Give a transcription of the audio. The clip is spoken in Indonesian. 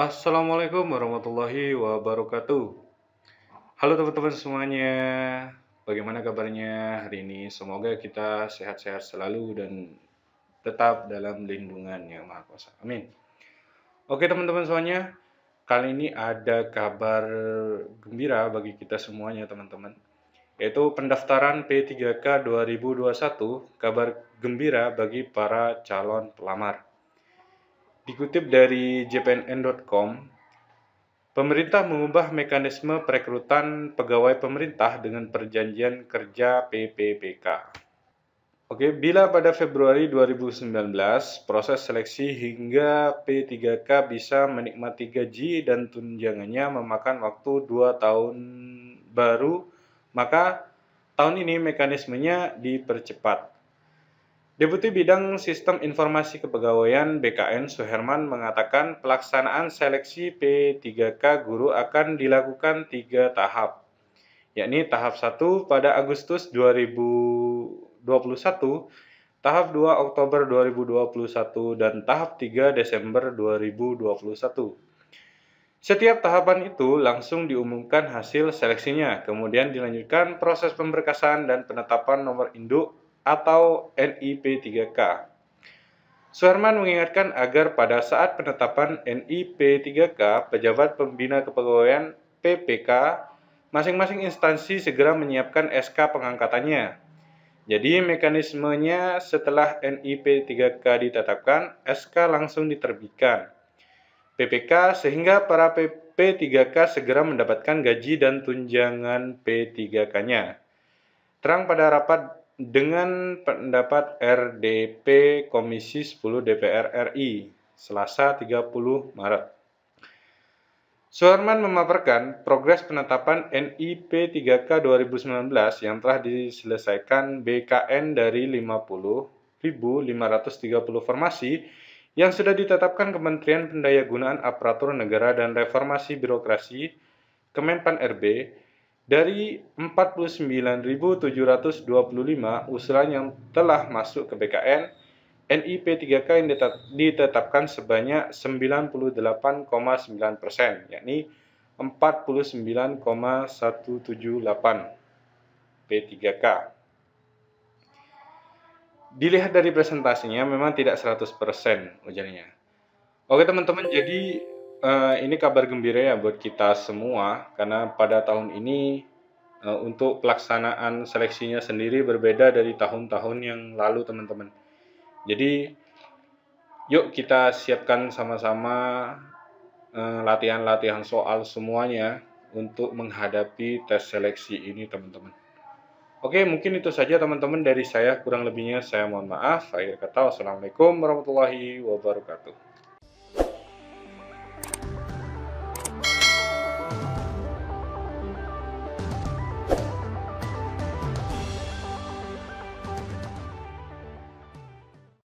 Assalamualaikum warahmatullahi wabarakatuh. Halo teman-teman semuanya. Bagaimana kabarnya hari ini? Semoga kita sehat-sehat selalu dan tetap dalam lindungan yang Maha Kuasa. Amin. Oke teman-teman semuanya, kali ini ada kabar gembira bagi kita semuanya teman-teman. Yaitu pendaftaran P3K 2021, kabar gembira bagi para calon pelamar. Dikutip dari jpnn.com, pemerintah mengubah mekanisme perekrutan pegawai pemerintah dengan perjanjian kerja PPPK. Oke, bila pada Februari 2019 proses seleksi hingga P3K bisa menikmati gaji dan tunjangannya memakan waktu 2 tahun baru, maka tahun ini mekanismenya dipercepat. Deputi Bidang Sistem Informasi Kepegawaian BKN Suherman mengatakan pelaksanaan seleksi P3K guru akan dilakukan tiga tahap, yakni tahap 1 pada Agustus 2021, tahap 2 Oktober 2021, dan tahap 3 Desember 2021. Setiap tahapan itu langsung diumumkan hasil seleksinya, kemudian dilanjutkan proses pemberkasan dan penetapan nomor induk atau NIP3K. Suherman mengingatkan agar pada saat penetapan NIP3K, pejabat pembina kepegawaian PPK, masing-masing instansi segera menyiapkan SK pengangkatannya. Jadi mekanismenya setelah NIP3K ditetapkan, SK langsung diterbitkan. PPK sehingga para PP 3 k segera mendapatkan gaji dan tunjangan P3K-nya. Terang pada rapat dengan pendapat RDP Komisi 10 DPR RI, Selasa 30 Maret. Suharman memaparkan progres penetapan NIP 3K 2019 yang telah diselesaikan BKN dari 50.530 formasi yang sudah ditetapkan Kementerian Pendayagunaan Aparatur Negara dan Reformasi Birokrasi Kemenpan RB dari 49.725 usulan yang telah masuk ke BKN, NIP 3K yang ditetapkan sebanyak 98,9 persen, yakni 49,178 P3K. Dilihat dari presentasinya memang tidak 100% persen ujarnya. Oke teman-teman, jadi Eh, ini kabar gembira ya buat kita semua karena pada tahun ini uh, untuk pelaksanaan seleksinya sendiri berbeda dari tahun-tahun yang lalu teman-teman. Jadi yuk kita siapkan sama-sama eh, latihan-latihan soal semuanya untuk menghadapi tes seleksi ini teman-teman. Oke, mungkin itu saja teman-teman dari saya. Kurang lebihnya saya mohon maaf. Akhir kata, wassalamualaikum warahmatullahi wabarakatuh.